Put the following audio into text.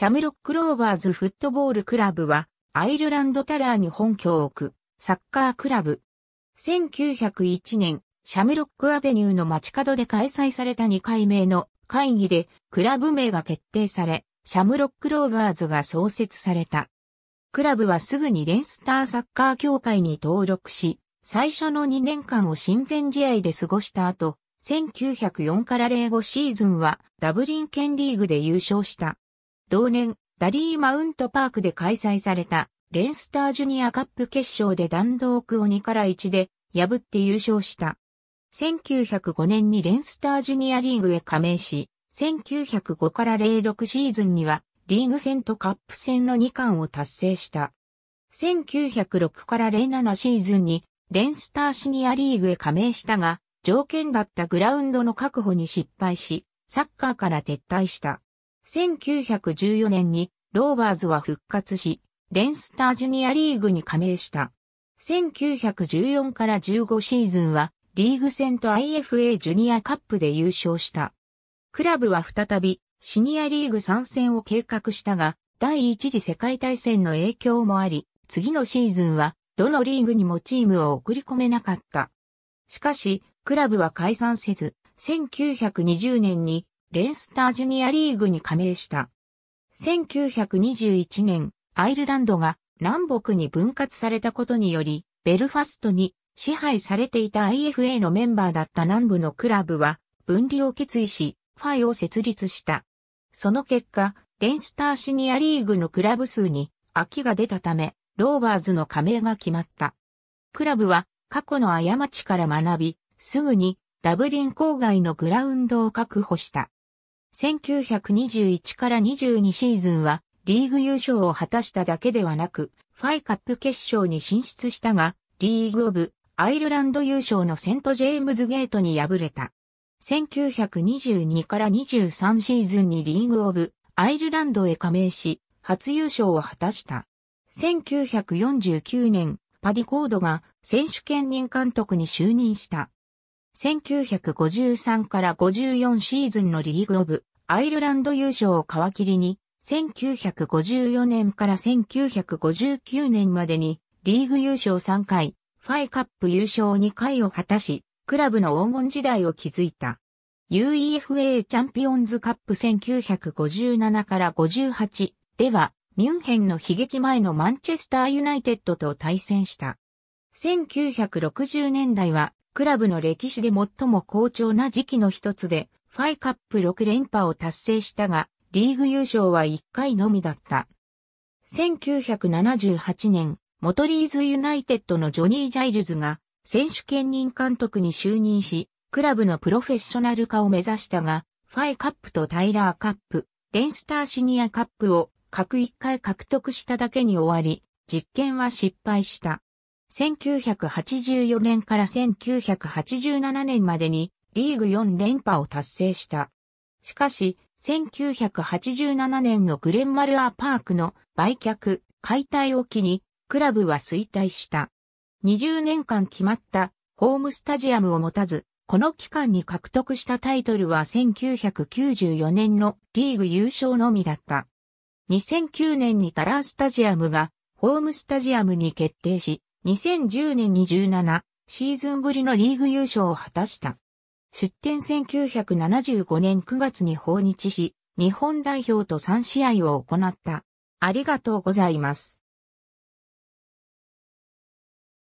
シャムロック・ローバーズ・フットボール・クラブは、アイルランドタラーに本拠を置く、サッカークラブ。1901年、シャムロック・アベニューの街角で開催された2回目の会議で、クラブ名が決定され、シャムロック・ローバーズが創設された。クラブはすぐにレンスターサッカー協会に登録し、最初の2年間を親善試合で過ごした後、1904から05シーズンはダブリン県リーグで優勝した。同年、ダリーマウントパークで開催された、レンスタージュニアカップ決勝で弾道区を2から1で破って優勝した。1905年にレンスタージュニアリーグへ加盟し、1905から06シーズンにはリーグ戦とカップ戦の2冠を達成した。1906から07シーズンにレンスターシニアリーグへ加盟したが、条件だったグラウンドの確保に失敗し、サッカーから撤退した。1914年にローバーズは復活し、レンスタージュニアリーグに加盟した。1914から15シーズンはリーグ戦と IFA ジュニアカップで優勝した。クラブは再びシニアリーグ参戦を計画したが、第一次世界大戦の影響もあり、次のシーズンはどのリーグにもチームを送り込めなかった。しかし、クラブは解散せず、1920年にレンスタージュニアリーグに加盟した。1921年、アイルランドが南北に分割されたことにより、ベルファストに支配されていた IFA のメンバーだった南部のクラブは、分離を決意し、ファイを設立した。その結果、レンスターシニアリーグのクラブ数に空きが出たため、ローバーズの加盟が決まった。クラブは過去の過ちから学び、すぐにダブリン郊外のグラウンドを確保した。1921から22シーズンはリーグ優勝を果たしただけではなく、ファイカップ決勝に進出したが、リーグオブアイルランド優勝のセントジェームズゲートに敗れた。1922から23シーズンにリーグオブアイルランドへ加盟し、初優勝を果たした。1949年、パディコードが選手兼任監督に就任した。1953から54シーズンのリーグオブアイルランド優勝を皮切りに、1954年から1959年までに、リーグ優勝3回、ファイカップ優勝2回を果たし、クラブの黄金時代を築いた。UEFA チャンピオンズカップ1957から58では、ミュンヘンの悲劇前のマンチェスターユナイテッドと対戦した。1960年代は、クラブの歴史で最も好調な時期の一つで、ファイカップ6連覇を達成したが、リーグ優勝は1回のみだった。1978年、モトリーズユナイテッドのジョニー・ジャイルズが選手兼任監督に就任し、クラブのプロフェッショナル化を目指したが、ファイカップとタイラーカップ、レンスターシニアカップを各1回獲得しただけに終わり、実験は失敗した。1984年から1987年までにリーグ4連覇を達成した。しかし、1987年のグレンマルアーパークの売却、解体を機に、クラブは衰退した。20年間決まったホームスタジアムを持たず、この期間に獲得したタイトルは1994年のリーグ優勝のみだった。2009年にタラースタジアムがホームスタジアムに決定し、2010年に17シーズンぶりのリーグ優勝を果たした。出展1975年9月に訪日し、日本代表と3試合を行った。ありがとうございます。